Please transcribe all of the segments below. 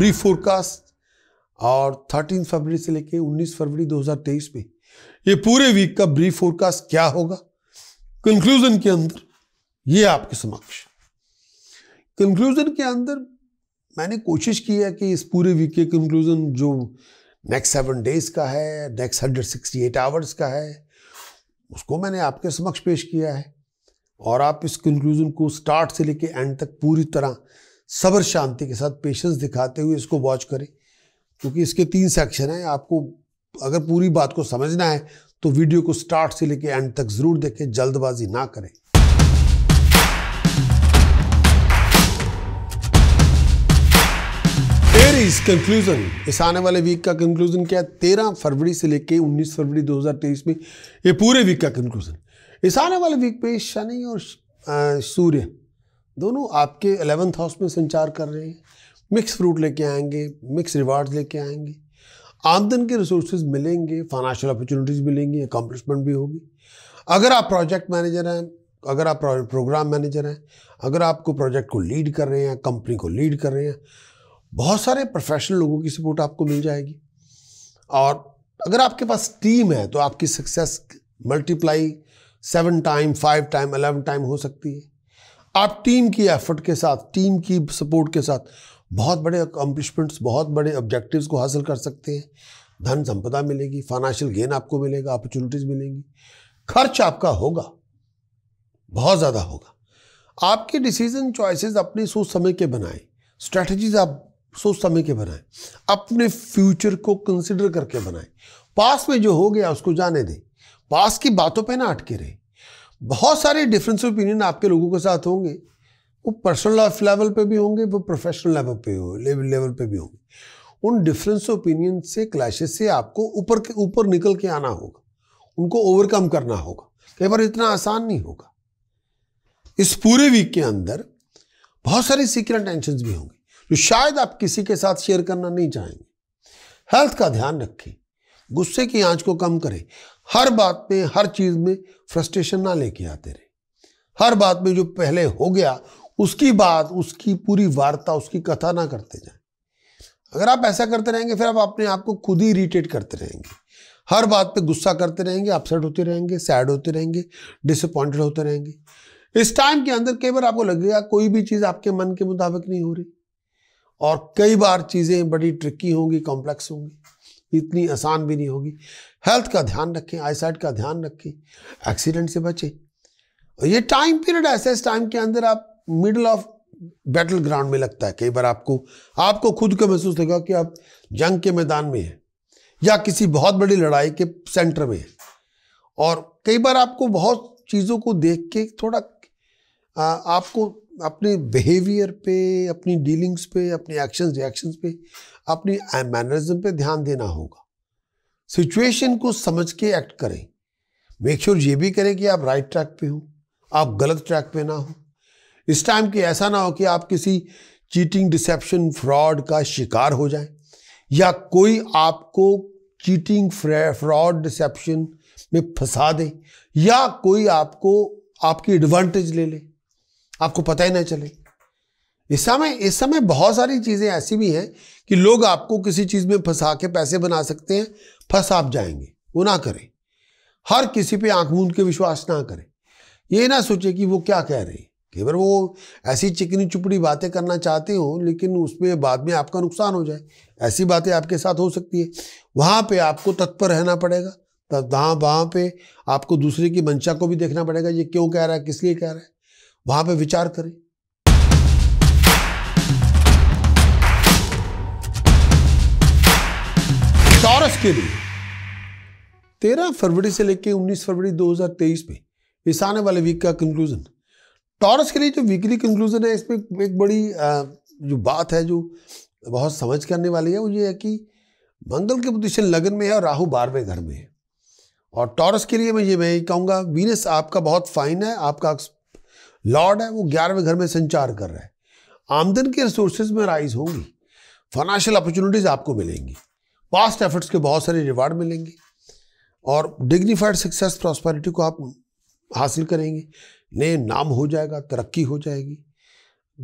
brief forecast और 13 फरवरी से लेके 19 फरवरी 2023 में ये पूरे वीक का ब्रीफ फोरकास्ट क्या होगा कंक्लूजन के अंदर ये आपके समक्ष कंक्लूजन के अंदर मैंने कोशिश की है कि इस पूरे वीक के कंक्लूजन जो नेक्स्ट सेवन डेज का है next hundred sixty eight hours का है उसको मैंने आपके समक्ष पेश किया है और आप इस कंक्लूजन को स्टार्ट से लेके एंड तक पूरी तरह सब्र शांति के साथ पेशेंस दिखाते हुए इसको वॉच करें क्योंकि इसके तीन सेक्शन हैं आपको अगर पूरी बात को समझना है तो वीडियो को स्टार्ट से लेकर एंड तक ज़रूर देखें जल्दबाजी ना करें इस कंक्लूजन इस आने वाले वीक का कंक्लूजन क्या है तेरह फरवरी से लेके उन्नीस फरवरी 2023 में ये पूरे वीक का कंक्लूजन इस आने वाले वीक पे शनि और सूर्य दोनों आपके एलेवेंथ हाउस में संचार कर रहे हैं मिक्स फ्रूट लेके आएंगे मिक्स रिवार्ड्स लेके आएंगे आमदन के रिसोर्सेज मिलेंगे फाइनेंशियल अपॉर्चुनिटीज़ मिलेंगी अकम्पलिशमेंट भी होगी अगर आप प्रोजेक्ट मैनेजर हैं अगर आप प्रोग्राम मैनेजर हैं अगर आपको प्रोजेक्ट को लीड कर रहे हैं कंपनी को लीड कर रहे हैं बहुत सारे प्रोफेशनल लोगों की सपोर्ट आपको मिल जाएगी और अगर आपके पास टीम है तो आपकी success multiply seven time five time eleven time हो सकती है आप टीम की एफर्ट के साथ टीम की सपोर्ट के साथ बहुत बड़े अकम्पलिशमेंट्स बहुत बड़े ऑब्जेक्टिव्स को हासिल कर सकते हैं धन संपदा मिलेगी फाइनेंशियल गेन आपको मिलेगा अपॉर्चुनिटीज़ मिलेंगी खर्च आपका होगा बहुत ज़्यादा होगा आपके डिसीजन चॉइसेस अपनी सोच समय के बनाएं स्ट्रैटेजीज आप सोच समय के बनाएं अपने फ्यूचर को कंसिडर करके बनाएं पास में जो हो गया उसको जाने दें पास की बातों पर ना अटके रहें बहुत सारे डिफरेंस ऑफ ओपिनियन आपके लोगों के साथ होंगे वो पर्सनल लेवल पे भी होंगे वो प्रोफेशनल लेवल पे हो लेवल पे भी होंगे उन डिफरेंस ओपिनियन से क्लैशेस से आपको ऊपर के ऊपर निकल के आना होगा उनको ओवरकम करना होगा कई बार इतना आसान नहीं होगा इस पूरे वीक के अंदर बहुत सारी सीक्रेट टेंशन भी होंगे जो शायद आप किसी के साथ शेयर करना नहीं चाहेंगे हेल्थ का ध्यान रखें गुस्से की आंच को कम करें हर बात में हर चीज़ में फ्रस्ट्रेशन ना लेके आते रहे हर बात में जो पहले हो गया उसकी बात उसकी पूरी वार्ता उसकी कथा ना करते जाए अगर आप ऐसा करते रहेंगे फिर आप अपने आप को खुद ही इरीटेट करते रहेंगे हर बात पे गुस्सा करते रहेंगे अपसेट होते रहेंगे सैड होते रहेंगे डिसअपॉइंटेड होते रहेंगे इस टाइम के अंदर कई बार आपको लगेगा कोई भी चीज़ आपके मन के मुताबिक नहीं हो रही और कई बार चीज़ें बड़ी ट्रिकी होंगी कॉम्प्लेक्स होंगी इतनी आसान भी नहीं होगी हेल्थ का ध्यान रखें आईसाइड का ध्यान रखें एक्सीडेंट से बचें और ये टाइम पीरियड ऐसे इस टाइम के अंदर आप मिडल ऑफ बैटल ग्राउंड में लगता है कई बार आपको आपको खुद को महसूस होगा कि आप जंग के मैदान में हैं या किसी बहुत बड़ी लड़ाई के सेंटर में हैं और कई बार आपको बहुत चीज़ों को देख के थोड़ा आ, आपको अपने बिहेवियर पे अपनी डीलिंग्स पे अपने एक्शंस रिएक्शंस पे अपनी मैनरिज्म पे ध्यान देना होगा सिचुएशन को समझ के एक्ट करें मेक श्योर sure ये भी करें कि आप राइट ट्रैक पे हो आप गलत ट्रैक पे ना हो इस टाइम के ऐसा ना हो कि आप किसी चीटिंग डिसेप्शन फ्रॉड का शिकार हो जाए या कोई आपको चीटिंग फ्रॉड डिसेप्शन में फंसा दे या कोई आपको आपकी एडवांटेज ले ले आपको पता ही ना चले इस समय इस समय बहुत सारी चीज़ें ऐसी भी हैं कि लोग आपको किसी चीज़ में फंसा के पैसे बना सकते हैं फंस आप जाएंगे वो ना करें हर किसी पे आंख मूंद के विश्वास ना करें ये ना सोचे कि वो क्या कह रहे हैं कई बार वो ऐसी चिकनी चुपड़ी बातें करना चाहते हो लेकिन उसमें बाद में आपका नुकसान हो जाए ऐसी बातें आपके साथ हो सकती है वहाँ पे आपको तत्पर रहना पड़ेगा तब वहाँ वहाँ पे आपको दूसरे की मंशा को भी देखना पड़ेगा ये क्यों कह रहा है किस लिए कह रहा है वहां पे विचार करें टॉरस के लिए तेरह फरवरी से लेकर उन्नीस फरवरी 2023 में इस आने वाले वीक का कंक्लूजन टॉरस के लिए जो वीकली कंक्लूजन है इसमें एक बड़ी जो बात है जो बहुत समझ करने वाली है वो ये है कि मंगल के पोजिशन लगन में है और राहु बारहवें घर में है और टॉरस के लिए मैं ये मैं कहूँगा वीनस आपका बहुत फाइन है आपका लॉर्ड है वो ग्यारहवें घर में संचार कर रहा है आमदन के रिसोर्सेज में राइज होंगी फाइनेंशियल अपॉर्चुनिटीज़ आपको मिलेंगी पास्ट एफर्ट्स के बहुत सारे रिवार्ड मिलेंगे और डिग्निफाइड सक्सेस प्रॉस्पेरिटी को आप हासिल करेंगे नए नाम हो जाएगा तरक्की हो जाएगी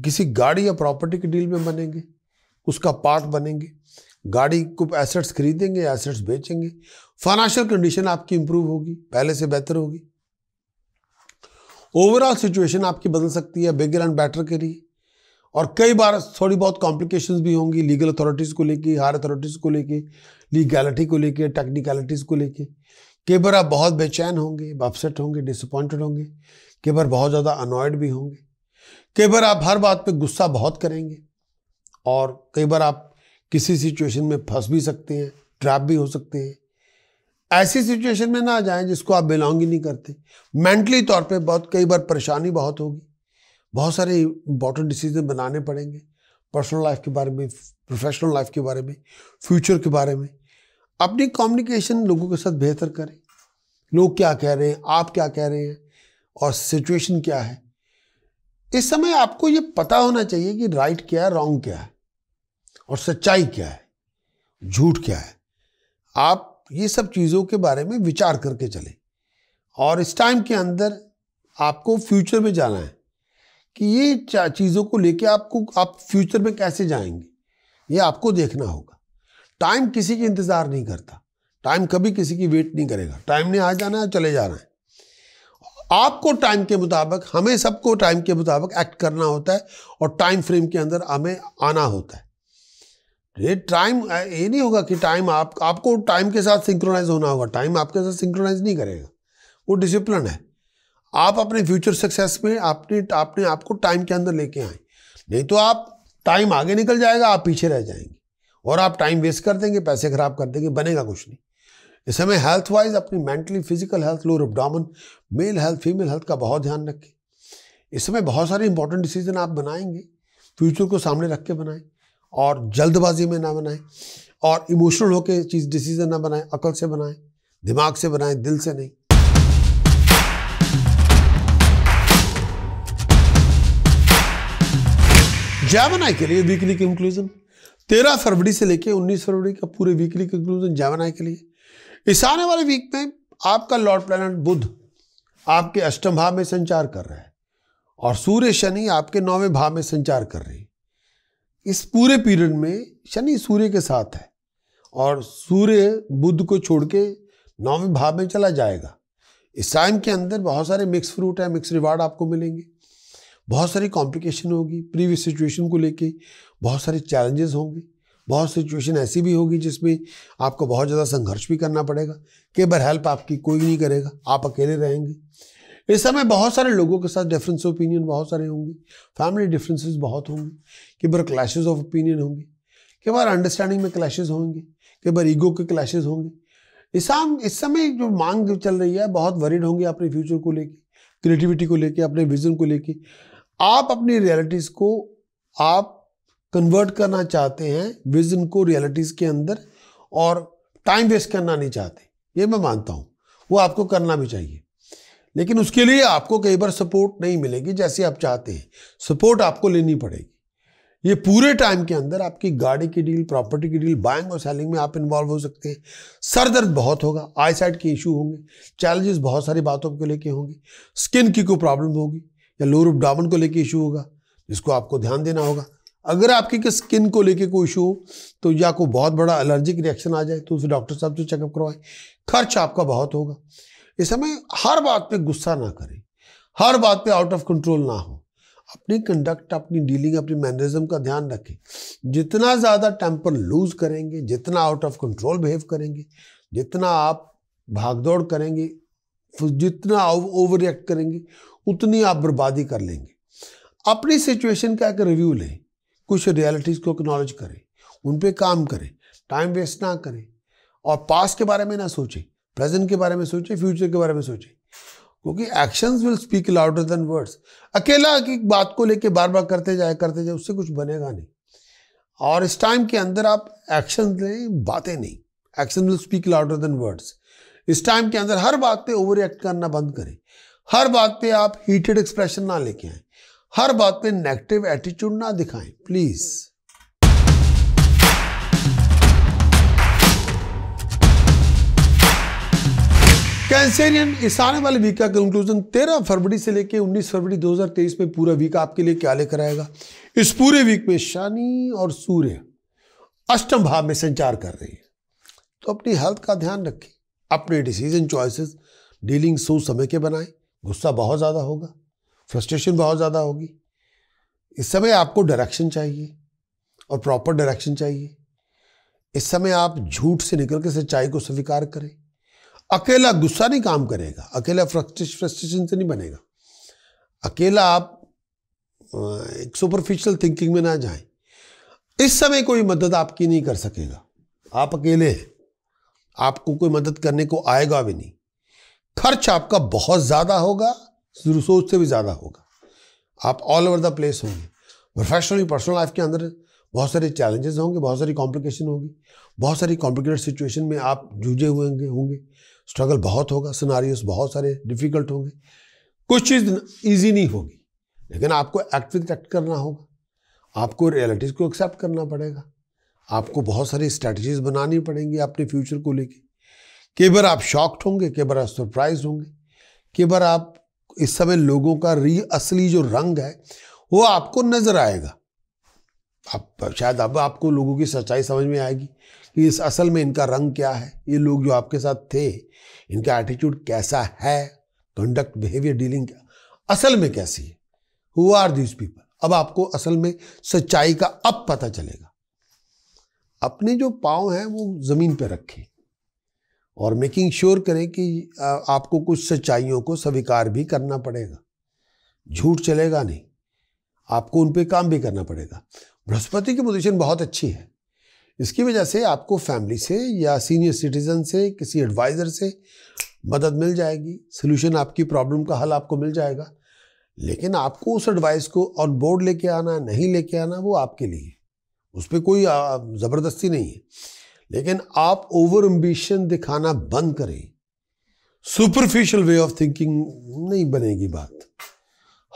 किसी गाड़ी या प्रॉपर्टी की डील में बनेंगे उसका पार्ट बनेंगे गाड़ी को एसेट्स खरीदेंगे एसेट्स बेचेंगे फाइनेंशियल कंडीशन आपकी इंप्रूव होगी पहले से बेहतर होगी ओवरऑल सिचुएशन आपकी बदल सकती है बिगर एंड बेटर के लिए और कई बार थोड़ी बहुत कॉम्प्लिकेशंस भी होंगी लीगल अथॉरिटीज़ को लेके हायर अथॉरिटीज़ को लेके लीगैलिटी को लेके टेक्निकलिटीज़ को लेके कई बार आप बहुत बेचैन होंगे अपसेट होंगे डिसअपॉइंटेड होंगे कई बार बहुत ज़्यादा अनॉयड भी होंगे कई बार आप हर बात पे गुस्सा बहुत करेंगे और कई बार आप किसी सिचुएशन में फंस भी सकते हैं ट्रैप भी हो सकते हैं ऐसी सिचुएशन में ना जाएं जिसको आप बिलोंग ही नहीं करते मेंटली तौर पे बहुत कई बार परेशानी बहुत होगी बहुत सारे इंपॉर्टेंट डिसीजन बनाने पड़ेंगे पर्सनल लाइफ के बारे में प्रोफेशनल लाइफ के बारे में फ्यूचर के बारे में अपनी कम्युनिकेशन लोगों के साथ बेहतर करें लोग क्या कह रहे हैं आप क्या कह रहे हैं और सिचुएशन क्या है इस समय आपको ये पता होना चाहिए कि राइट क्या है रॉन्ग क्या है और सच्चाई क्या है झूठ क्या है आप ये सब चीज़ों के बारे में विचार करके चले और इस टाइम के अंदर आपको फ्यूचर में जाना है कि ये चीज़ों को लेके आपको आप फ्यूचर में कैसे जाएंगे ये आपको देखना होगा टाइम किसी की इंतज़ार नहीं करता टाइम कभी किसी की वेट नहीं करेगा टाइम ने आ जाना है चले जाना है आपको टाइम के मुताबिक हमें सबको टाइम के मुताबिक एक्ट करना होता है और टाइम फ्रेम के अंदर हमें आना होता है ये टाइम ये नहीं होगा कि टाइम आप आपको टाइम के साथ सिंक्रोनाइज होना होगा टाइम आपके साथ सिंक्रोनाइज नहीं करेगा वो डिसिप्लिन है आप अपने फ्यूचर सक्सेस में आपने आपने आपको टाइम के अंदर लेके आए नहीं तो आप टाइम आगे निकल जाएगा आप पीछे रह जाएंगे और आप टाइम वेस्ट कर देंगे पैसे खराब कर देंगे बनेगा कुछ नहीं इस समय हेल्थ वाइज अपनी mentally physical health lower abdomen male health female health का बहुत ध्यान रखें इस समय बहुत सारे इंपॉर्टेंट डिसीजन आप बनाएंगे फ्यूचर को सामने रख के बनाएं और जल्दबाजी में ना बनाएं और इमोशनल होकर चीज़ डिसीज़न ना बनाएं अकल से बनाएं दिमाग से बनाएं दिल से नहीं जैमनाई के लिए वीकली कंक्लूजन तेरह फरवरी से लेकर उन्नीस फरवरी का पूरे वीकली कंक्लूजन जैमनाई के लिए इस आने वाले वीक में आपका लॉर्ड प्लानट बुध आपके अष्टम भाव में संचार कर रहा है और सूर्य शनि आपके नौवें भाव में संचार कर रही इस पूरे पीरियड में शनि सूर्य के साथ है और सूर्य बुद्ध को छोड़ के नौवें भाव में चला जाएगा इस टाइम के अंदर बहुत सारे मिक्स फ्रूट है मिक्स रिवार्ड आपको मिलेंगे बहुत सारी कॉम्प्लिकेशन होगी प्रीवियस सिचुएशन को लेके बहुत सारे चैलेंजेस होंगे बहुत सिचुएशन ऐसी भी होगी जिसमें आपको बहुत ज़्यादा संघर्ष भी करना पड़ेगा केवल हेल्प आपकी कोई नहीं करेगा आप अकेले रहेंगे इस समय बहुत सारे लोगों के साथ डिफरेंस ऑफ ओपिनियन बहुत सारे होंगे फैमिली डिफरेंसेस बहुत होंगे कई बार क्लैशेज ऑफ ओपिनियन होंगे कई बार अंडरस्टैंडिंग में क्लैशेज होंगे कई बार ईगो के क्लैशेज होंगे इस साम इस समय जो मांग चल रही है बहुत वरीड होंगे अपने फ्यूचर को लेके क्रिएटिविटी को लेके अपने विजन को लेके आप अपनी रियलिटीज़ को आप कन्वर्ट करना चाहते हैं विजन को रियलिटीज़ के अंदर और टाइम वेस्ट करना नहीं चाहते ये मैं मानता हूँ वो आपको करना भी चाहिए लेकिन उसके लिए आपको कई बार सपोर्ट नहीं मिलेगी जैसे आप चाहते हैं सपोर्ट आपको लेनी पड़ेगी ये पूरे टाइम के अंदर आपकी गाड़ी की डील प्रॉपर्टी की डील बाइंग और सेलिंग में आप इन्वॉल्व हो सकते हैं सर दर्द बहुत होगा आई साइड के इशू होंगे चैलेंजेस बहुत सारी बातों को लेके होंगे स्किन की कोई प्रॉब्लम होगी या लोअर डाउन को लेके इशू होगा जिसको आपको ध्यान देना होगा अगर आपकी स्किन को लेके कोई इशू हो तो या कोई बहुत बड़ा एलर्जिक रिएक्शन आ जाए तो उसे डॉक्टर साहब से चेकअप करवाएं खर्च आपका बहुत होगा इस समय हर बात पे गुस्सा ना करें हर बात पे आउट ऑफ कंट्रोल ना हो अपनी कंडक्ट अपनी डीलिंग अपनी मैनरिज्म का ध्यान रखें जितना ज़्यादा टेम्पर लूज करेंगे जितना आउट ऑफ कंट्रोल बिहेव करेंगे जितना आप भागदौड़ करेंगे जितना ओवर रिएक्ट करेंगे उतनी आप बर्बादी कर लेंगे अपनी सिचुएशन का एक रिव्यू लें कुछ रियलिटीज़ को एक्नॉलेज करें उन पर काम करें टाइम वेस्ट ना करें और पास के बारे में ना सोचें प्रेजेंट के बारे में सोचे फ्यूचर के बारे में सोचे क्योंकि actions will speak louder than words अकेला की बात को लेके बार बार करते जाए करते जाए उससे कुछ बनेगा नहीं और इस टाइम के अंदर आप एक्शन लें बातें नहीं action will speak louder than words इस टाइम के अंदर हर बात पे ओवर एक्ट करना बंद करें हर बात पे आप हीटेड एक्सप्रेशन ना लेके आए हर बात पे नेगेटिव एटीट्यूड ना दिखाएं प्लीज़ कैंसेरियन इस आने वाले वीक का कंक्लूजन 13 फरवरी से लेकर 19 फरवरी 2023 में पूरा वीक आपके लिए क्या लेकर आएगा इस पूरे वीक में शनि और सूर्य अष्टम भाव में संचार कर रहे हैं तो अपनी हेल्थ का ध्यान रखें अपने डिसीजन चॉइसेस डीलिंग सोच समय के बनाएं गुस्सा बहुत ज़्यादा होगा फ्रस्ट्रेशन बहुत ज़्यादा होगी इस समय आपको डायरेक्शन चाहिए और प्रॉपर डायरेक्शन चाहिए इस समय आप झूठ से निकल के सच्चाई को स्वीकार करें अकेला गुस्सा नहीं काम करेगा अकेला फ्रस्ट्रेशन से तो नहीं बनेगा अकेला आप एक सुपरफिशियल थिंकिंग में ना जाए इस समय कोई मदद आपकी नहीं कर सकेगा आप अकेले हैं आपको कोई मदद करने को आएगा भी नहीं खर्च आपका बहुत ज़्यादा होगा रिसोर्स से भी ज़्यादा होगा आप ऑल ओवर द प्लेस होंगे प्रोफेशनल पर्सनल लाइफ के अंदर बहुत सारे चैलेंजेस होंगे बहुत सारी कॉम्प्लिकेशन होगी बहुत सारी कॉम्प्लिकेटेड सिचुएशन में आप जूझे हुए होंगे होंगे स्ट्रगल बहुत होगा सिनारियोस बहुत सारे डिफ़िकल्ट होंगे कुछ चीज़ ईजी नहीं होगी लेकिन आपको एक्ट विद एक्ट करना होगा आपको रियलिटीज़ को एक्सेप्ट करना पड़ेगा आपको बहुत सारी स्ट्रैटेजीज बनानी पड़ेंगी अपने फ्यूचर को लेके कई बार आप शॉक्ड होंगे कई बार आप सरप्राइज होंगे कई बार आप इस समय लोगों का री असली जो रंग है वो आपको नज़र आएगा अब शायद अब आपको लोगों की सच्चाई समझ में आएगी कि इस असल में इनका रंग क्या है ये लोग जो आपके साथ थे इनका एटीट्यूड कैसा है कंडक्ट बिहेवियर डीलिंग क्या असल में कैसी है हु आर दीज पीपल अब आपको असल में सच्चाई का अब पता चलेगा अपने जो पाँव हैं वो ज़मीन पर रखें और मेकिंग श्योर sure करें कि आपको कुछ सच्चाइयों को स्वीकार भी करना पड़ेगा झूठ चलेगा नहीं आपको उन पर काम भी करना पड़ेगा बृहस्पति की पोजीशन बहुत अच्छी है इसकी वजह से आपको फैमिली से या सीनियर सिटीजन से किसी एडवाइज़र से मदद मिल जाएगी सोल्यूशन आपकी प्रॉब्लम का हल आपको मिल जाएगा लेकिन आपको उस एडवाइस को ऑन बोर्ड लेके आना नहीं लेके आना वो आपके लिए उस पर कोई ज़बरदस्ती नहीं है लेकिन आप ओवर एम्बिशन दिखाना बंद करें सुपरफिशियल वे ऑफ थिंकिंग नहीं बनेगी बात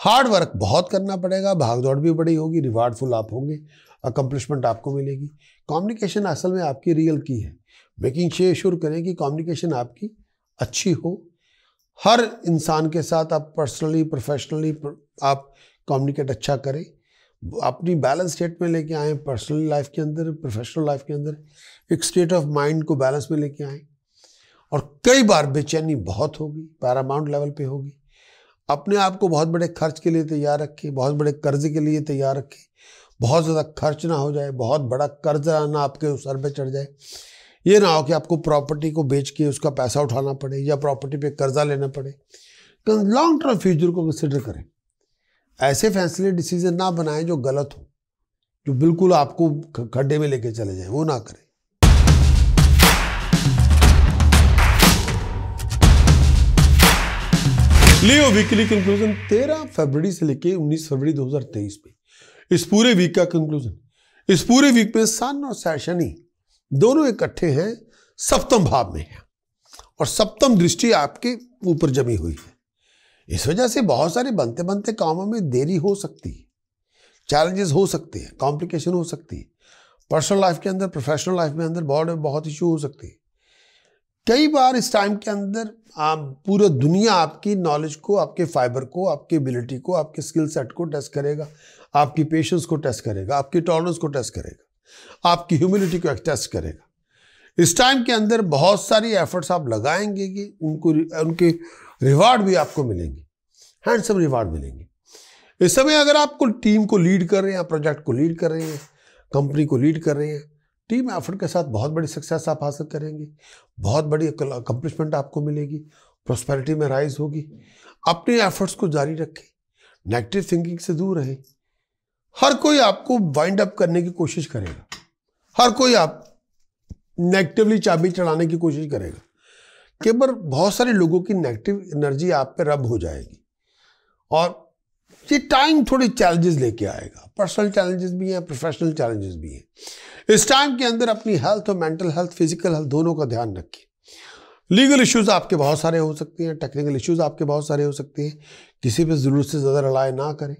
हार्ड वर्क बहुत करना पड़ेगा भागदौड़ भी बड़ी होगी रिवार्डफुल आप होंगे अकम्पलिशमेंट आपको मिलेगी कम्युनिकेशन असल में आपकी रियल की है मेकिंग शे श्योर करें कि कम्युनिकेशन आपकी अच्छी हो हर इंसान के साथ आप पर्सनली प्रोफेशनली आप कम्युनिकेट अच्छा करें अपनी बैलेंस स्टेट में लेके आएँ पर्सनल लाइफ के अंदर प्रोफेशनल लाइफ के अंदर एक स्टेट ऑफ माइंड को बैलेंस में लेके आएँ और कई बार बेचैनी बहुत होगी पैरामाउंट लेवल पे होगी अपने आप को बहुत बड़े खर्च के लिए तैयार रखें बहुत बड़े कर्ज के लिए तैयार रखें बहुत ज़्यादा खर्च ना हो जाए बहुत बड़ा कर्ज ना आपके सर पर चढ़ जाए ये ना हो कि आपको प्रॉपर्टी को बेच के उसका पैसा उठाना पड़े या प्रॉपर्टी पे कर्जा लेना पड़े लॉन्ग टर्म फ्यूचर को कंसिडर करें ऐसे फैसले डिसीजन ना बनाएं जो गलत हो जो बिल्कुल आपको खड्डे में लेके चले जाएं वो ना करें लियो वीकली कंक्लूजन 13 फरवरी से लेके 19 फरवरी 2023 में इस पूरे वीक का कंक्लूजन इस पूरे वीक में सन और सैशनी दोनों इकट्ठे हैं सप्तम भाव में है और सप्तम दृष्टि आपके ऊपर जमी हुई है इस वजह से बहुत सारे बनते बनते कामों में देरी हो सकती है चैलेंजेस हो सकते हैं कॉम्प्लिकेशन हो सकती है पर्सनल लाइफ के अंदर प्रोफेशनल लाइफ में अंदर बहुत बहुत इशू हो सकती है कई बार इस टाइम के अंदर आप पूरा दुनिया आपकी नॉलेज को आपके फाइबर को आपकी एबिलिटी को आपके स्किल सेट को टेस्ट करेगा आपकी पेशेंस को टेस्ट करेगा आपकी टॉलरेंस को टेस्ट करेगा आपकी ह्यूमिलिटी को टेस्ट करेगा इस टाइम के अंदर बहुत सारी एफर्ट्स आप लगाएंगे कि उनको उनके रिवार्ड भी आपको मिलेंगे हैंडसम रिवार्ड मिलेंगे इस समय अगर आप कोई टीम को लीड कर रहे हैं प्रोजेक्ट को लीड कर रहे हैं कंपनी को लीड कर रहे हैं टीम एफर्ट के साथ बहुत बड़ी सक्सेस आप हासिल करेंगे बहुत बड़ी अकम्पलिशमेंट आपको मिलेगी प्रॉस्पेरिटी में राइज होगी अपने एफर्ट्स को जारी रखें नेगेटिव थिंकिंग से दूर रहें हर कोई आपको वाइंड अप करने की कोशिश करेगा हर कोई आप नेगेटिवली चाबी चढ़ाने की कोशिश करेगा केवल बहुत सारे लोगों की नेगेटिव एनर्जी आप पे रब हो जाएगी और ये टाइम थोड़े चैलेंजेस लेके आएगा पर्सनल चैलेंजेस भी हैं प्रोफेशनल चैलेंजेस भी हैं इस टाइम के अंदर अपनी हेल्थ और मेंटल हेल्थ फिजिकल हेल्थ दोनों का ध्यान रखें लीगल इश्यूज आपके बहुत सारे हो सकते हैं टेक्निकल इश्यूज आपके बहुत सारे हो सकते हैं किसी पे ज़रूरत से ज़्यादा रलाय ना करें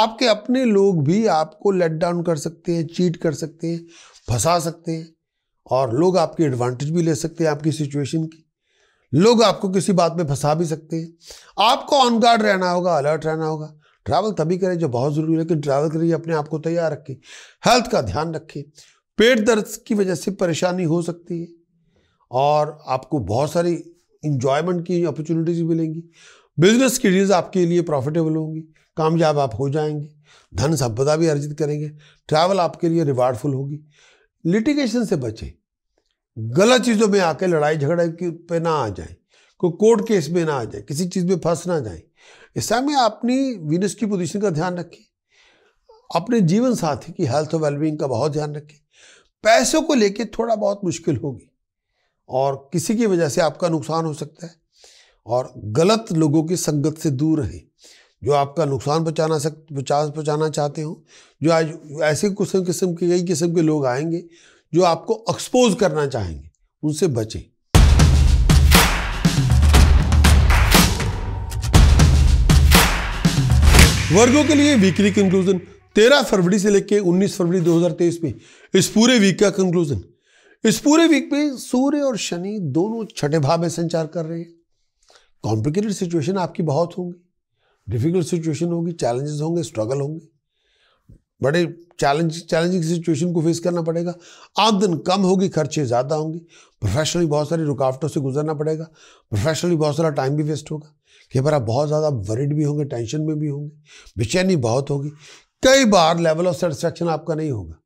आपके अपने लोग भी आपको लेट डाउन कर सकते हैं चीट कर सकते हैं फंसा सकते हैं और लोग आपकी एडवांटेज भी ले सकते हैं आपकी सिचुएशन की लोग आपको किसी बात में फंसा भी सकते हैं आपको ऑन गार्ड रहना होगा अलर्ट रहना होगा ट्रैवल तभी करें जो बहुत ज़रूरी है कि ट्रैवल करिए अपने आप को तैयार रखें हेल्थ का ध्यान रखें पेट दर्द की वजह से परेशानी हो सकती है और आपको बहुत सारी इंजॉयमेंट की अपॉर्चुनिटीज मिलेंगी बिजनेस की डील्स आपके लिए प्रॉफिटेबल होंगी कामयाब आप हो जाएंगे धन संपदा भी अर्जित करेंगे ट्रैवल आपके लिए रिवार्डफुल होगी लिटिगेशन से बचें गलत चीज़ों में आके लड़ाई झगड़ा की पे ना आ जाए कोई कोर्ट केस में ना आ जाए किसी चीज़ में फंस ना जाए ऐसा में अपनी वीनस की पोजिशन का ध्यान रखें अपने जीवन साथी की हेल्थ और वेलबींग का बहुत ध्यान रखें पैसों को लेके थोड़ा बहुत मुश्किल होगी और किसी की वजह से आपका नुकसान हो सकता है और गलत लोगों की संगत से दूर रहें जो आपका नुकसान पहुँचाना सक पहुँचा पहुँचाना चाहते हो जो आज ऐसे कुछ किस्म के कई किस्म के लोग आएंगे जो आपको एक्सपोज करना चाहेंगे उनसे बचें वर्गों के लिए वीकली कंक्लूजन 13 फरवरी से लेकर 19 फरवरी 2023 में इस पूरे वीक का कंक्लूजन इस पूरे वीक में सूर्य और शनि दोनों छठे भाव में संचार कर रहे हैं कॉम्प्लिकेटेड सिचुएशन आपकी बहुत होंगी डिफिकल्ट सिचुएशन होगी चैलेंजेस होंगे स्ट्रगल होंगे बड़े चैलेंज चैलेंजिंग सिचुएशन को फेस करना पड़ेगा आमदन कम होगी खर्चे ज़्यादा होंगे प्रोफेशनली बहुत सारी रुकावटों से गुजरना पड़ेगा प्रोफेशनली बहुत सारा टाइम भी वेस्ट होगा कई बार आप बहुत ज़्यादा वरिड भी होंगे टेंशन में भी होंगे बेचैनी बहुत होगी कई बार लेवल ऑफ सेटिस्फेक्शन आपका नहीं होगा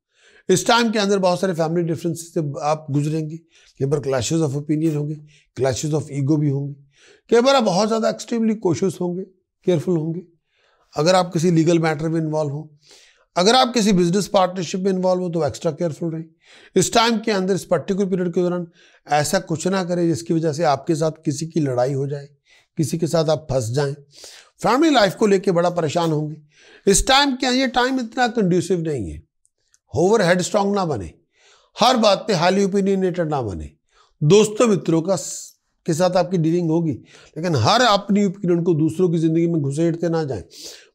इस टाइम के अंदर बहुत सारे फैमिली डिफरेंस से आप गुजरेंगे कई बार क्लैशेज ऑफ ओपिनियन होंगे क्लैशेज ऑफ ईगो भी होंगे कई बार आप बहुत ज़्यादा एक्सट्रीमली कोशिश होंगे केयरफुल होंगे अगर आप किसी लीगल मैटर में इन्वॉल्व हों अगर आप किसी बिजनेस पार्टनरशिप में इन्वॉल्व हो तो एक्स्ट्रा केयरफुल रहें इस टाइम के अंदर इस पर्टिकुलर पीरियड के दौरान ऐसा कुछ ना करें जिसकी वजह से आपके साथ किसी की लड़ाई हो जाए किसी के साथ आप फंस जाए फैमिली लाइफ को लेकर बड़ा परेशान होंगे इस टाइम के ये टाइम इतना कंड्यूसिव नहीं है होवर हेड स्ट्रांग ना बने हर बात पे हाईली ओपिनियनेटेड ना बने दोस्तों मित्रों का के साथ आपकी डीलिंग होगी लेकिन हर अपनी ओपिनियन को दूसरों की ज़िंदगी में घुसेड़ते ना जाएं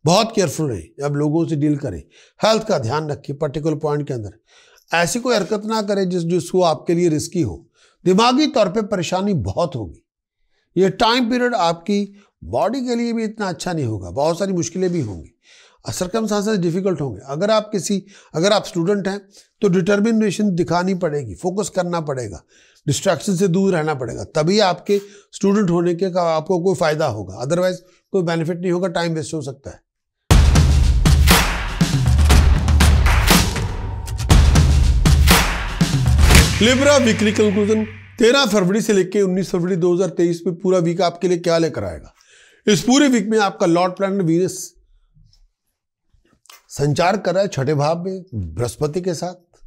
बहुत केयरफुल रहें अब लोगों से डील करें हेल्थ का ध्यान रखें पर्टिकुलर पॉइंट के अंदर ऐसी कोई हरकत ना करें जिस जिसको आपके लिए रिस्की हो दिमागी तौर पे परेशानी बहुत होगी ये टाइम पीरियड आपकी बॉडी के लिए भी इतना अच्छा नहीं होगा बहुत सारी मुश्किलें भी होंगी कम सांसेज डिफ़िकल्ट होंगे अगर आप किसी अगर आप स्टूडेंट हैं तो डिटर्मिनेशन दिखानी पड़ेगी फोकस करना पड़ेगा डिस्ट्रैक्शन से दूर रहना पड़ेगा तभी आपके स्टूडेंट होने के का आपको कोई फ़ायदा होगा अदरवाइज कोई बेनिफिट नहीं होगा टाइम वेस्ट हो सकता है लिब्रा वीकली कंक्लूजन तेरह फरवरी से लेकर उन्नीस फरवरी 2023 में पूरा वीक आपके लिए क्या लेकर आएगा इस पूरे वीक में आपका लॉर्ड प्लान वीरस संचार कर रहा है छठे भाव में बृहस्पति के साथ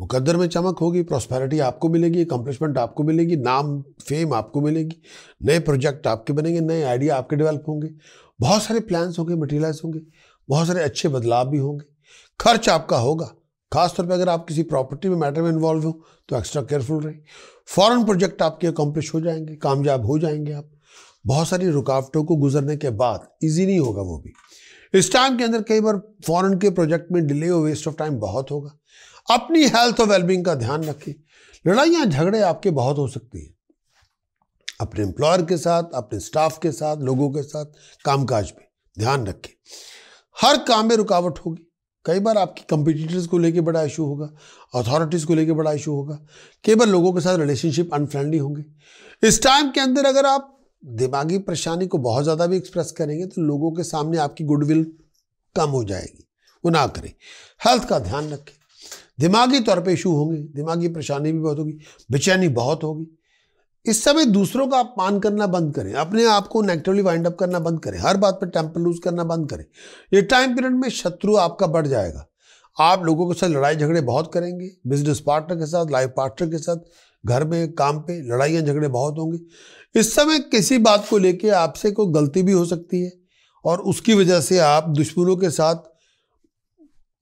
मुकद्दर में चमक होगी प्रॉस्पेरिटी आपको मिलेगी अकम्पलिशमेंट आपको मिलेगी नाम फेम आपको मिलेगी नए प्रोजेक्ट आपके बनेंगे नए आइडिया आपके डेवलप होंगे बहुत सारे प्लान्स होंगे मटेरियलाइज होंगे बहुत सारे अच्छे बदलाव भी होंगे खर्च आपका होगा खासतौर पर अगर आप किसी प्रॉपर्टी में मैटर में इन्वॉल्व हो तो एक्स्ट्रा केयरफुल रहें फॉरन प्रोजेक्ट आपके अकम्पलिश हो जाएंगे कामयाब हो जाएंगे आप बहुत सारी रुकावटों को गुजरने के बाद ईजी नहीं होगा वो भी इस टाइम के अंदर कई बार फॉरन के प्रोजेक्ट में डिले और वेस्ट ऑफ टाइम बहुत होगा अपनी हेल्थ और वेलबींग का ध्यान रखें लड़ाइयाँ झगड़े आपके बहुत हो सकती हैं अपने एम्प्लॉयर के साथ अपने स्टाफ के साथ लोगों के साथ कामकाज में ध्यान रखें हर काम में रुकावट होगी कई बार आपकी कंपिटिटर्स को लेके बड़ा इशू होगा अथॉरिटीज़ को लेके बड़ा इशू होगा कई बार लोगों के साथ रिलेशनशिप अनफ्रेंडली होंगे इस टाइम के अंदर अगर आप दिमागी परेशानी को बहुत ज़्यादा भी एक्सप्रेस करेंगे तो लोगों के सामने आपकी गुडविल कम हो जाएगी वो ना करें हेल्थ का ध्यान रखें दिमागी तौर पे इशू होंगे दिमागी परेशानी भी बहुत होगी बेचैनी बहुत होगी इस समय दूसरों का अपमान करना बंद करें अपने आप को नेगेटिवली वाइंड अप करना बंद करें हर बात पर टेम्पर लूज करना बंद करें ये टाइम पीरियड में शत्रु आपका बढ़ जाएगा आप लोगों के साथ लड़ाई झगड़े बहुत करेंगे बिजनेस पार्टनर के साथ लाइफ पार्टनर के साथ घर में काम पे लड़ाइयाँ झगड़े बहुत होंगे इस समय किसी बात को लेके आपसे कोई गलती भी हो सकती है और उसकी वजह से आप दुश्मनों के साथ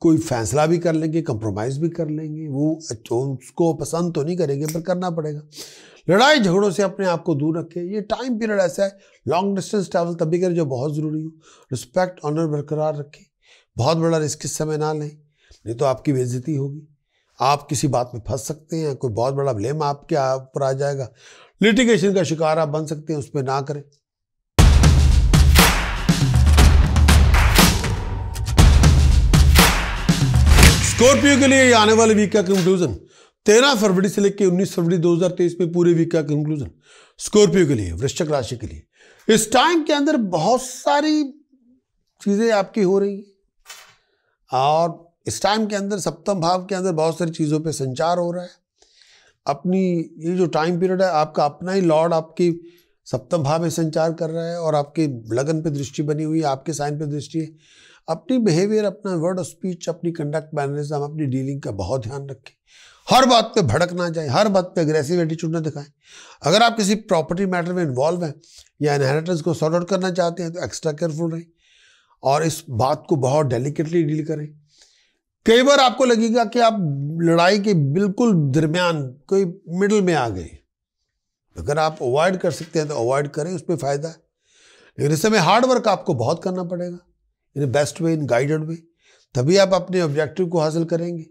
कोई फैसला भी कर लेंगे कंप्रोमाइज़ भी कर लेंगे वो उसको पसंद तो नहीं करेंगे पर करना पड़ेगा लड़ाई झगड़ों से अपने आप को दूर रखें ये टाइम पीरियड ऐसा है लॉन्ग डिस्टेंस ट्रैवल तभी करें जो बहुत ज़रूरी हो रिस्पेक्ट ऑनर बरकरार रखें बहुत बड़ा रिस्क इस समय ना लें नहीं तो आपकी बेजती होगी आप किसी बात में फंस सकते हैं कोई बहुत बड़ा ब्लेम आपके ऊपर आप आ जाएगा लिटिगेशन का शिकार आप बन सकते हैं उस पर ना करें स्कॉर्पियो के लिए आने वाले वीक का कंक्लूजन तेरह फरवरी से लेकर उन्नीस फरवरी 2023 में पूरे वीक का कंक्लूजन स्कॉर्पियो के लिए वृश्चिक राशि के लिए इस टाइम के अंदर बहुत सारी चीज़ें आपकी हो रही है और इस टाइम के अंदर सप्तम भाव के अंदर बहुत सारी चीज़ों पर संचार हो रहा है अपनी ये जो टाइम पीरियड है आपका अपना ही लॉर्ड आपकी सप्तम भाव में संचार कर रहा है और आपके लगन पे दृष्टि बनी हुई है आपके साइन पे दृष्टि है अपनी बिहेवियर अपना वर्ड ऑफ स्पीच अपनी कंडक्ट मैनरिज्म अपनी डीलिंग का बहुत ध्यान रखें हर बात पे भड़क ना जाए हर बात पे अग्रेसिव एटीट्यूड ना दिखाएं अगर आप किसी प्रॉपर्टी मैटर में इन्वॉल्व हैं या इनहेरिटेंस को सॉर्ट आउट करना चाहते हैं तो एक्स्ट्रा केयरफुल रहें और इस बात को बहुत डेलिकेटली डील करें कई बार आपको लगेगा कि आप लड़ाई के बिल्कुल दरमियान कोई मिडल में आ गए अगर आप अवॉइड कर सकते हैं तो अवॉइड करें उस पर फ़ायदा है लेकिन इस समय हार्डवर्क आपको बहुत करना पड़ेगा in best way in guided वे तभी आप अपने ऑब्जेक्टिव को हासिल करेंगे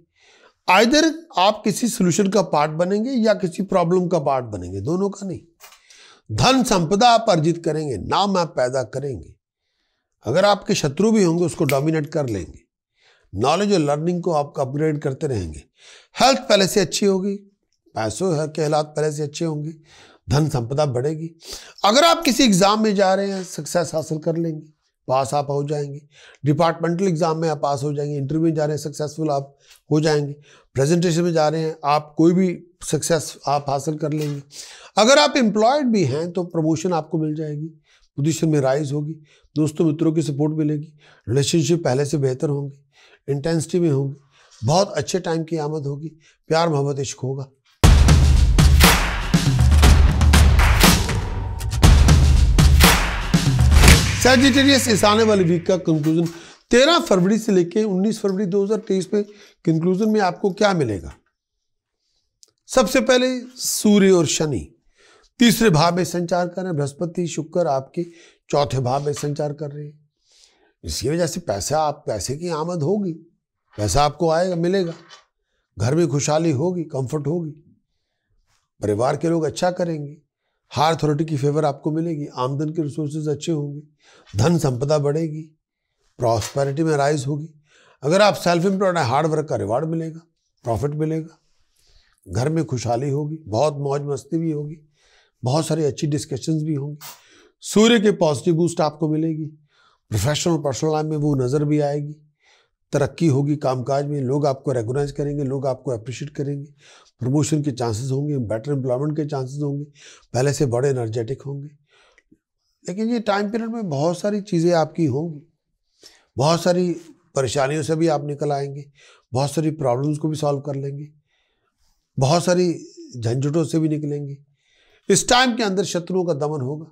आइर आप किसी सोल्यूशन का पार्ट बनेंगे या किसी प्रॉब्लम का पार्ट बनेंगे दोनों का नहीं धन संपदा आप अर्जित करेंगे नाम आप पैदा करेंगे अगर आपके शत्रु भी होंगे उसको डोमिनेट कर लेंगे नॉलेज और लर्निंग को आप अपग्रेड करते रहेंगे हेल्थ पहले से अच्छी होगी पैसों के हालात पहले से अच्छे होंगे धन संपदा बढ़ेगी अगर आप किसी एग्जाम में जा रहे हैं सक्सेस हासिल कर लेंगे पास आप हो जाएंगे डिपार्टमेंटल एग्ज़ाम में आप पास हो जाएंगे इंटरव्यू में जा रहे हैं सक्सेसफुल आप हो जाएंगे प्रेजेंटेशन में जा रहे हैं आप कोई भी सक्सेस आप हासिल कर लेंगे अगर आप एम्प्लॉयड भी हैं तो प्रमोशन आपको मिल जाएगी पोजिशन में राइज होगी दोस्तों मित्रों की सपोर्ट मिलेगी रिलेशनशिप पहले से बेहतर होंगे इंटेंसिटी में होंगी बहुत अच्छे टाइम की आमद होगी प्यार मोहब्बत इश्क होगा सेजिटेरियस इस आने वाले वीक का कंक्लूजन तेरह फरवरी से लेके उन्नीस फरवरी 2023 में कंक्लूजन में आपको क्या मिलेगा सबसे पहले सूर्य और शनि तीसरे भाव में संचार कर रहे हैं बृहस्पति शुक्र आपके चौथे भाव में संचार कर रहे हैं इसकी वजह से पैसा आप पैसे की आमद होगी पैसा आपको आएगा मिलेगा घर में खुशहाली होगी कंफर्ट होगी परिवार के लोग अच्छा करेंगे हायर अथॉरिटी की फेवर आपको मिलेगी आमदन के रिसोर्सेज अच्छे होंगे धन संपदा बढ़ेगी प्रॉस्पेरिटी में राइज होगी अगर आप सेल्फ एम्प्लॉयड हैं हार्ड वर्क का रिवार्ड मिलेगा प्रॉफिट मिलेगा घर में खुशहाली होगी बहुत मौज मस्ती भी होगी बहुत सारी अच्छी डिस्कशंस भी होंगी सूर्य के पॉजिटिव बूस्ट आपको मिलेगी प्रोफेशनल पर्सनल लाइफ में वो नज़र भी आएगी तरक्की होगी कामकाज में लोग आपको रेगोनाइज करेंगे लोग आपको अप्रिशिएट करेंगे प्रमोशन के चांसेस होंगे बेटर एम्प्लॉयमेंट के चांसेस होंगे पहले से बड़े एनर्जेटिक होंगे लेकिन ये टाइम पीरियड में बहुत सारी चीज़ें आपकी होंगी बहुत सारी परेशानियों से भी आप निकल आएंगे बहुत सारी प्रॉब्लम्स को भी सॉल्व कर लेंगे बहुत सारी झंझटों से भी निकलेंगे इस टाइम के अंदर शत्रुओं का दमन होगा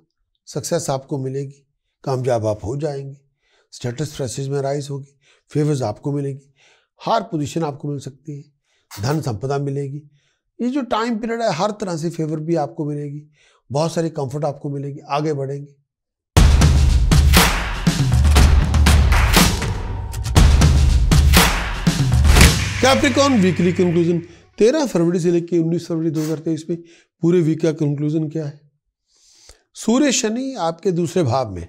सक्सेस आपको मिलेगी कामयाब आप हो जाएंगे स्टेटस प्रेसिस में राइज होगी फेवर्स आपको मिलेगी हर पोजीशन आपको मिल सकती है धन संपदा मिलेगी ये जो टाइम पीरियड है हर तरह से फेवर भी आपको मिलेगी बहुत सारी कंफर्ट आपको मिलेगी आगे बढ़ेंगे कैप्रिकॉन वीकली कंक्लूजन 13 फरवरी से लेकर 19 फरवरी 2023 में पूरे वीक का कंक्लूजन क्या है सूर्य शनि आपके दूसरे भाव में है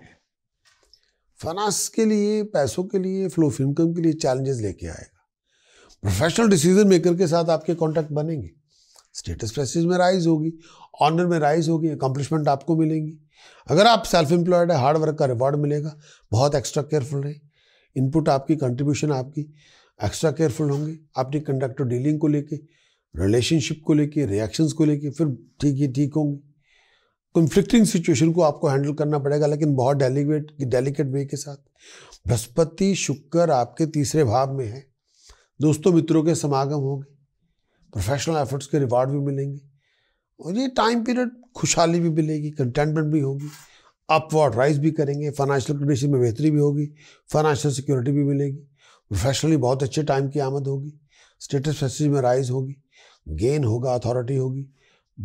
फाइनेंस के लिए पैसों के लिए फ्लो ऑफ इनकम के लिए चैलेंजेस लेके आएगा प्रोफेशनल डिसीजन मेकर के साथ आपके कॉन्टैक्ट बनेंगे स्टेटस प्रेस्टीज में राइज होगी ऑनर में राइज होगी अकम्पलिशमेंट आपको मिलेंगी अगर आप सेल्फ एम्प्लॉयड है हार्ड वर्क का रिवॉर्ड मिलेगा बहुत एक्स्ट्रा केयरफुल रहे इनपुट आपकी कंट्रीब्यूशन आपकी एक्स्ट्रा केयरफुल होंगे अपनी कंडक्ट डीलिंग को लेके रिलेशनशिप को लेके रिएक्शंस को लेके फिर ठीक ही ठीक होंगी कॉन्फ्लिक्टिंग सिचुएशन को आपको हैंडल करना पड़ेगा लेकिन बहुत डेलीवेट डेलीकेट वे के साथ बृहस्पति शुक्र आपके तीसरे भाव में है दोस्तों मित्रों के समागम होंगे प्रोफेशनल एफर्ट्स के रिवार्ड भी मिलेंगे और ये टाइम पीरियड खुशहाली भी मिलेगी कंटेनमेंट भी होगी अपवर्ड राइज भी करेंगे फाइनेंशियल कंडीशन में बेहतरी भी होगी फाइनेंशियल सिक्योरिटी भी मिलेगी प्रोफेशनली बहुत अच्छे टाइम की आमद होगी स्टेटस फैसिलिटी में राइज होगी गेन होगा अथॉरिटी होगी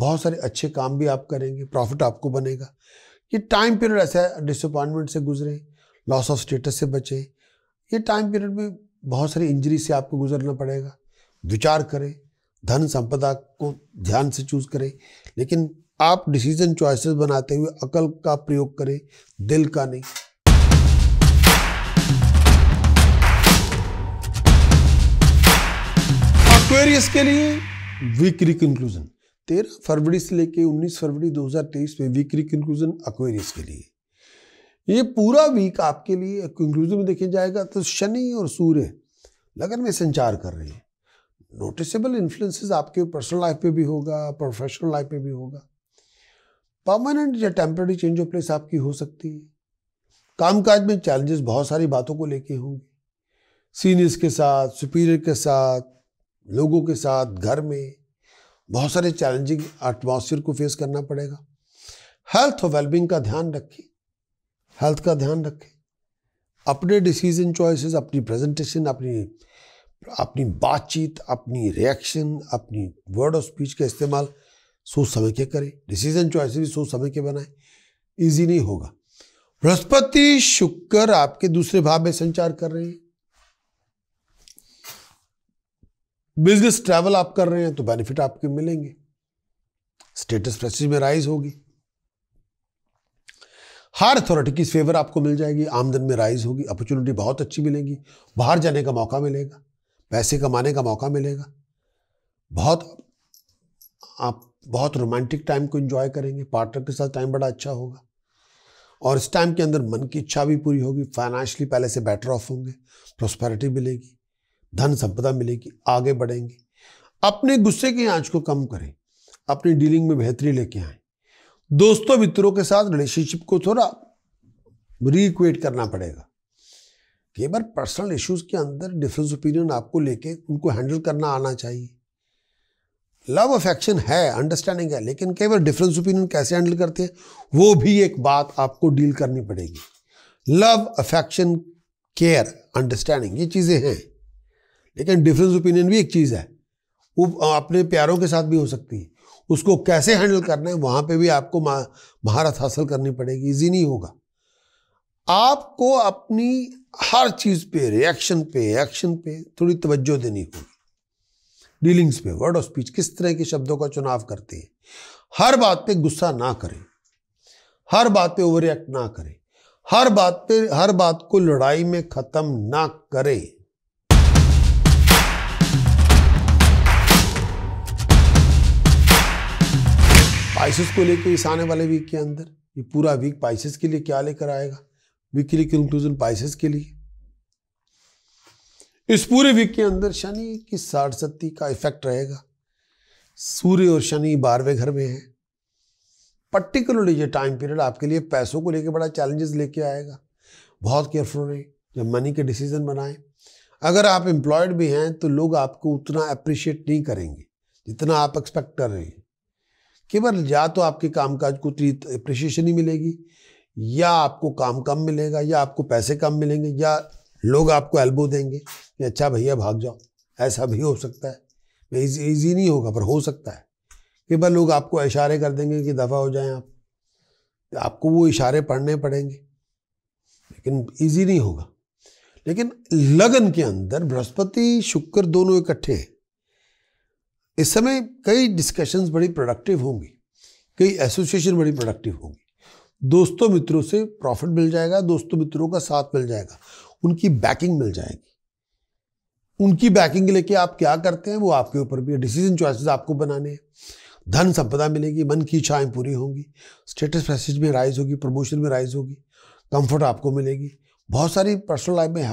बहुत सारे अच्छे काम भी आप करेंगे प्रॉफिट आपको बनेगा ये टाइम पीरियड ऐसा है डिसअपॉइंटमेंट से गुजरें लॉस ऑफ स्टेटस से बचें ये टाइम पीरियड में बहुत सारी इंजरी से आपको गुजरना पड़ेगा विचार करें धन संपदा को ध्यान से चूज करें लेकिन आप डिसीजन चॉइसेस बनाते हुए अकल का प्रयोग करें दिल का नहीं एक्वेरियस के लिए वीकली कंक्लूजन तेरह फरवरी से लेकर 19 फरवरी 2023 में वीकली कंक्लूजन एक्वेरियस के लिए ये पूरा वीक आपके लिए कंक्लूजन में देखे जाएगा तो शनि और सूर्य लगन में संचार कर रहे हैं नोटिसेबल इन्फ्लुएंसेस आपके पर्सनल लाइफ पे भी होगा प्रोफेशनल लाइफ पे भी होगा परमानेंट या टेम्प्रेरी चेंज ऑफ प्लेस आपकी हो सकती है कामकाज में चैलेंजेस बहुत सारी बातों को लेके होंगे सीनियर्स के साथ सुपीरियर के साथ लोगों के साथ घर में बहुत सारे चैलेंजिंग एटमोसफियर को फेस करना पड़ेगा हेल्थ और वेलबींग का ध्यान रखें हेल्थ का ध्यान रखें अपने डिसीजन चॉइसेस अपनी प्रेजेंटेशन अपनी अपनी बातचीत अपनी रिएक्शन अपनी वर्ड ऑफ स्पीच का इस्तेमाल सोच समझ के करें डिसीजन चॉइस भी सोच समझ के बनाए इजी नहीं होगा बृहस्पति शुक्र आपके दूसरे भाव में संचार कर रहे हैं बिजनेस ट्रैवल आप कर रहे हैं तो बेनिफिट आपके मिलेंगे स्टेटस प्रेस्टीज में राइज होगी हर अथॉरिटी की फेवर आपको मिल जाएगी आमदन में राइज होगी अपॉर्चुनिटी बहुत अच्छी मिलेगी बाहर जाने का मौका मिलेगा पैसे कमाने का मौका मिलेगा बहुत आप बहुत रोमांटिक टाइम को एंजॉय करेंगे पार्टनर के साथ टाइम बड़ा अच्छा होगा और इस टाइम के अंदर मन की इच्छा भी पूरी होगी फाइनेंशियली पहले से बेटर ऑफ होंगे प्रोस्पेरिटी मिलेगी धन संपदा मिलेगी आगे बढ़ेंगे अपने गुस्से की आंच को कम करें अपनी डीलिंग में बेहतरी लेके आए दोस्तों मित्रों के साथ रिलेशनशिप को थोड़ा रिक्वेट करना पड़ेगा कई बार पर्सनल इश्यूज के अंदर डिफरेंस ओपिनियन आपको लेके उनको हैंडल करना आना चाहिए लव अफेक्शन है अंडरस्टैंडिंग है लेकिन कई बार डिफरेंस ओपिनियन कैसे हैंडल करते हैं वो भी एक बात आपको डील करनी पड़ेगी लव अफेक्शन केयर अंडरस्टैंडिंग ये चीज़ें हैं लेकिन डिफरेंस ओपिनियन भी एक चीज़ है वो अपने प्यारों के साथ भी हो सकती है उसको कैसे हैंडल करना है वहाँ पे भी आपको महारत हासिल करनी पड़ेगी इजी नहीं होगा आपको अपनी हर चीज़ पे रिएक्शन पे एक्शन पे थोड़ी तवज्जो देनी होगी डीलिंग्स पे वर्ड ऑफ स्पीच किस तरह के शब्दों का चुनाव करते हैं हर बात पे गुस्सा ना करें हर बात पे ओवर एक्ट ना करें हर बात पे हर बात को लड़ाई में ख़त्म ना करें पाइसिस को लेकर इस आने वाले वीक के अंदर ये पूरा वीक पाइसिस के लिए क्या लेकर आएगा वीक के लिए कंक्लूजन पाइसेस के लिए इस पूरे वीक के अंदर शनि की शक्ति का इफेक्ट रहेगा सूर्य और शनि बारहवें घर में है पर्टिकुलरली ये टाइम पीरियड आपके लिए पैसों को लेकर बड़ा चैलेंजेस लेके आएगा बहुत केयरफुल रहे जब मनी के डिसीजन बनाएं अगर आप एम्प्लॉयड भी हैं तो लोग आपको उतना अप्रिशिएट नहीं करेंगे जितना आप एक्सपेक्ट कर रहे हैं केवल या तो आपके कामकाज को उतनी अप्रिशिएशन ही मिलेगी या आपको काम कम मिलेगा या आपको पैसे कम मिलेंगे या लोग आपको एल्बो देंगे कि अच्छा भैया भाग जाओ ऐसा भी हो सकता है ईजी नहीं होगा पर हो सकता है कि बार लोग आपको इशारे कर देंगे कि दफ़ा हो जाए आप आपको वो इशारे पढ़ने पड़ेंगे लेकिन ईजी नहीं होगा लेकिन लगन के अंदर बृहस्पति शुक्र दोनों इकट्ठे हैं इस समय कई डिस्कशंस बड़ी प्रोडक्टिव होंगी कई एसोसिएशन बड़ी प्रोडक्टिव होंगी दोस्तों मित्रों से प्रॉफिट मिल जाएगा दोस्तों मित्रों का साथ मिल जाएगा उनकी बैकिंग मिल जाएगी उनकी बैकिंग लेके आप क्या करते हैं वो आपके ऊपर भी डिसीजन चॉइसेस आपको बनाने हैं धन संपदा मिलेगी मन की इच्छाएं पूरी होंगी स्टेटस मैसेज में राइज होगी प्रमोशन में राइज होगी कंफर्ट आपको मिलेगी बहुत सारी पर्सनल लाइफ में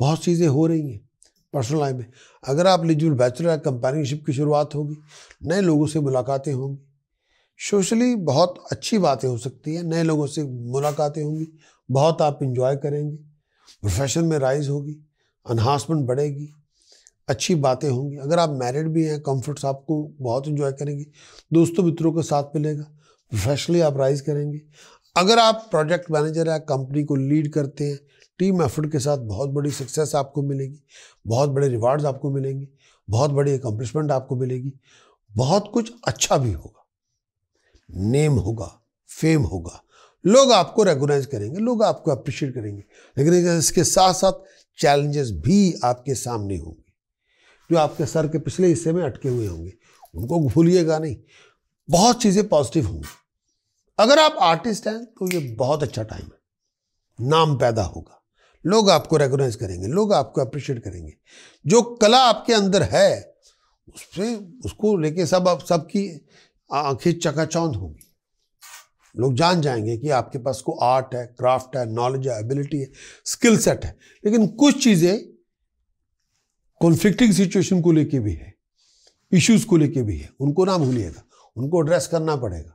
बहुत चीज़ें हो रही हैं पर्सनल लाइफ में अगर आप लीजिए बैचलर या कंपेनियनशिप की शुरुआत होगी नए लोगों से मुलाकातें होंगी सोशली बहुत अच्छी बातें हो सकती हैं नए लोगों से मुलाकातें होंगी बहुत आप इंजॉय करेंगे प्रोफेशन में राइज होगी अनहासमेंट बढ़ेगी अच्छी बातें होंगी अगर आप मैरिड भी हैं कम्फर्ट्स आपको बहुत इन्जॉय करेंगे दोस्तों मित्रों के साथ मिलेगा प्रोफेशनली आप राइज करेंगे अगर आप प्रोजेक्ट मैनेजर या कंपनी को लीड करते हैं टीम एफर्ट के साथ बहुत बड़ी सक्सेस आपको मिलेगी बहुत बड़े रिवार्ड्स आपको मिलेंगे बहुत बड़ी अकम्पलिशमेंट आपको मिलेगी बहुत कुछ अच्छा भी होगा नेम होगा फेम होगा लोग आपको रेकोगनाइज करेंगे लोग आपको अप्रिशिएट करेंगे लेकिन इसके साथ साथ चैलेंजेस भी आपके सामने होंगे जो आपके सर के पिछले हिस्से में अटके हुए होंगे उनको भूलिएगा नहीं बहुत चीज़ें पॉजिटिव होंगी अगर आप आर्टिस्ट हैं तो ये बहुत अच्छा टाइम है नाम पैदा होगा लोग आपको रिकोगनाइज करेंगे लोग आपको अप्रिशिएट करेंगे जो कला आपके अंदर है उससे उसको लेके सब आप सबकी आंखें चकाचौंध होंगी लोग जान जाएंगे कि आपके पास को आर्ट है क्राफ्ट है नॉलेज है एबिलिटी है स्किल सेट है लेकिन कुछ चीज़ें कॉन्फ्लिक्टिंग सिचुएशन को लेके भी है इश्यूज को लेके भी है उनको ना भूलिएगा उनको एड्रेस करना पड़ेगा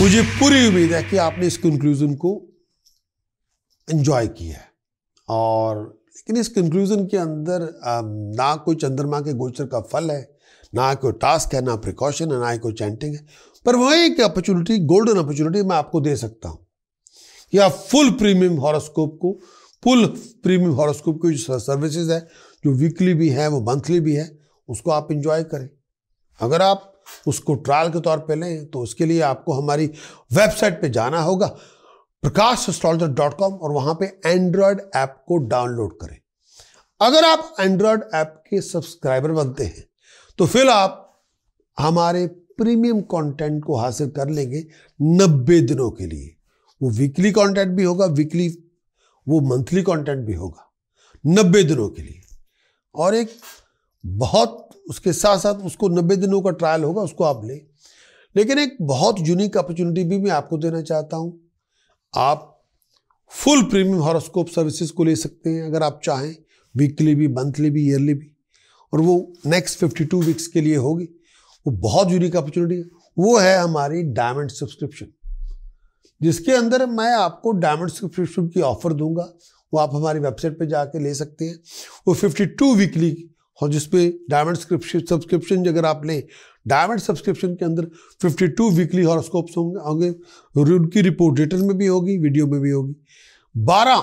मुझे पूरी उम्मीद है कि आपने इस कंक्लूजन को एंजॉय किया है और लेकिन इस कंक्लूज़न के अंदर ना कोई चंद्रमा के गोचर का फल है ना कोई टास्क है ना प्रिकॉशन है ना ही कोई चैंटिंग है पर वह एक अपॉर्चुनिटी गोल्डन अपॉर्चुनिटी मैं आपको दे सकता हूँ कि आप फुल प्रीमियम हॉरोस्कोप को फुल प्रीमियम हॉरोस्कोप की जो सर्विसेज है जो वीकली भी है वो मंथली भी है उसको आप इंजॉय करें अगर आप उसको ट्रायल के तौर पे लें तो उसके लिए आपको हमारी वेबसाइट पे जाना होगा प्रकाश एस्ट्रोलॉजर डॉट कॉम और वहां पे एंड्रॉयड ऐप को डाउनलोड करें अगर आप एंड्रॉयड ऐप के सब्सक्राइबर बनते हैं तो फिर आप हमारे प्रीमियम कंटेंट को हासिल कर लेंगे नब्बे दिनों के लिए वो वीकली कंटेंट भी होगा वीकली वो मंथली कंटेंट भी होगा नब्बे दिनों के लिए और एक बहुत उसके साथ साथ उसको नब्बे दिनों का ट्रायल होगा उसको आप लें लेकिन एक बहुत यूनिक अपॉर्चुनिटी भी मैं आपको देना चाहता हूँ आप फुल प्रीमियम हॉरोस्कोप सर्विसेज को ले सकते हैं अगर आप चाहें वीकली भी मंथली भी ईयरली भी और वो नेक्स्ट फिफ्टी टू वीक्स के लिए होगी वो बहुत यूनिक अपॉर्चुनिटी है वो है हमारी डायमंड सब्सक्रिप्शन जिसके अंदर मैं आपको डायमंड सब्सक्रिप्शन की ऑफर दूंगा वो आप हमारी वेबसाइट पे जाके ले सकते हैं वो टू वीकली और जिसपे डायमंड सब्सक्रिप्शन अगर आप लें डायमंड सब्सक्रिप्शन के अंदर 52 वीकली हॉरोस्कोप्स होंगे होंगे उनकी रिपोर्ट रिटर्न में भी होगी वीडियो में भी होगी 12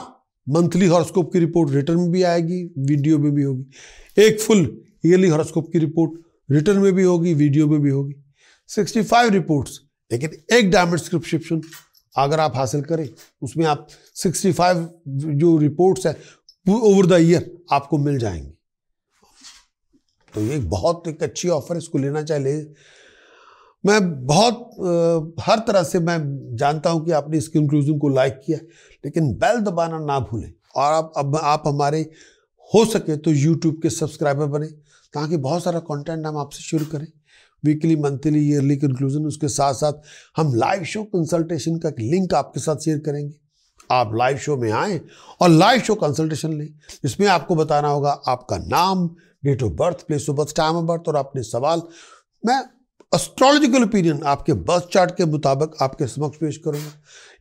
मंथली हॉरोस्कोप की रिपोर्ट रिटर्न में भी आएगी वीडियो में भी होगी एक फुल ईयरली हॉरोस्कोप की रिपोर्ट रिटर्न में भी होगी वीडियो में भी होगी 65 रिपोर्ट्स लेकिन एक डायमंड सब्सक्रिप्शन अगर आप हासिल करें उसमें आप 65 जो रिपोर्ट्स हैं ओवर द ईयर आपको मिल जाएंगी तो ये बहुत एक अच्छी ऑफ़र इसको लेना चाहिए मैं बहुत हर तरह से मैं जानता हूँ कि आपने इस कंक्लूजन को लाइक किया लेकिन बेल दबाना ना भूलें और आप अब आप हमारे हो सके तो यूट्यूब के सब्सक्राइबर बने ताकि बहुत सारा कंटेंट हम आपसे शुरू करें वीकली मंथली ईयरली कंक्लूजन उसके साथ साथ हम लाइव शो कंसल्टेशन का लिंक आपके साथ शेयर करेंगे आप लाइव शो में आएँ और लाइव शो कंसल्टेशन लें इसमें आपको बताना होगा आपका नाम date of birth place of birth time of birth और अपने सवाल मैं एस्ट्रोलॉजिकल ओपिनियन आपके बर्थ चार्ट के मुताबिक आपके समक्ष पेश करूंगा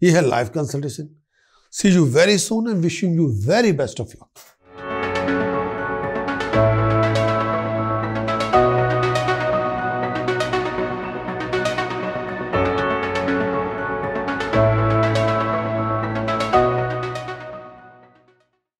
ये है live consultation see you very soon and wishing you very best of luck